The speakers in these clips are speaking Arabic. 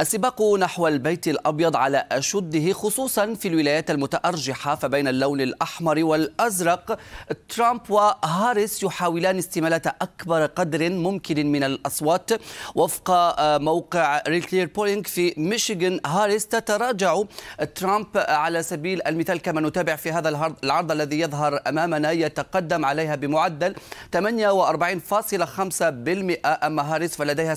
السباق نحو البيت الأبيض على أشده خصوصا في الولايات المتأرجحة فبين اللون الأحمر والأزرق ترامب وهاريس يحاولان استمالة أكبر قدر ممكن من الأصوات وفق آه، موقع ريكلير بولينج في ميشيغان هاريس تتراجع ترامب على سبيل المثال كما نتابع في هذا العرض الذي يظهر أمامنا يتقدم عليها بمعدل 48.5% أما هاريس فلديها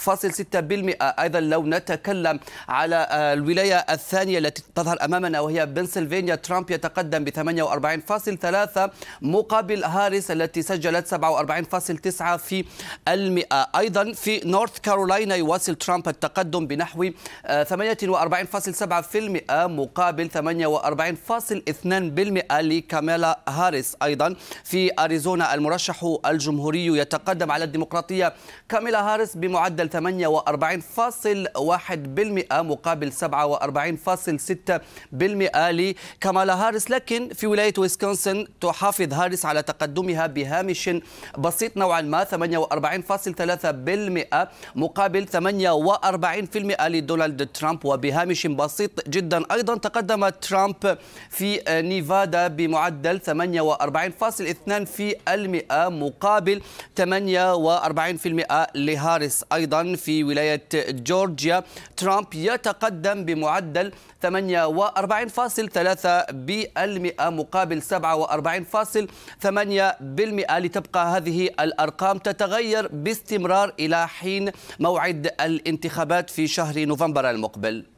47.6% أيضا لو نتكلم على آه، الولاية الثانية التي تظهر أمامنا وهي بنسلفانيا ترامب يتقدم ب 48.3 مقابل هاريس التي سجلت 47.9 في المئة أيضا في نورث كارولاينا يواصل ترامب التقدم بنحو 48.7% آه، مقابل 48.2% لكاميلا هاريس أيضا في أريزونا المرشح الجمهوري يتقدم على الديمقراطية كاميلا هاريس بمعدل 48. مقابل 47.6% لكمالا هاريس لكن في ولاية ويسكونسن تحافظ هاريس على تقدمها بهامش بسيط نوعا ما 48.3% مقابل 48% لدونالد ترامب وبهامش بسيط جدا أيضا تقدم ترامب في نيفادا بمعدل 48.2% في المئة مقابل 48% لهاريس أيضا في ولاية جورجيا ترامب يتقدم بمعدل 48.3% مقابل 47.8% لتبقى هذه الأرقام تتغير باستمرار إلى حين موعد الانتخابات في شهر نوفمبر المقبل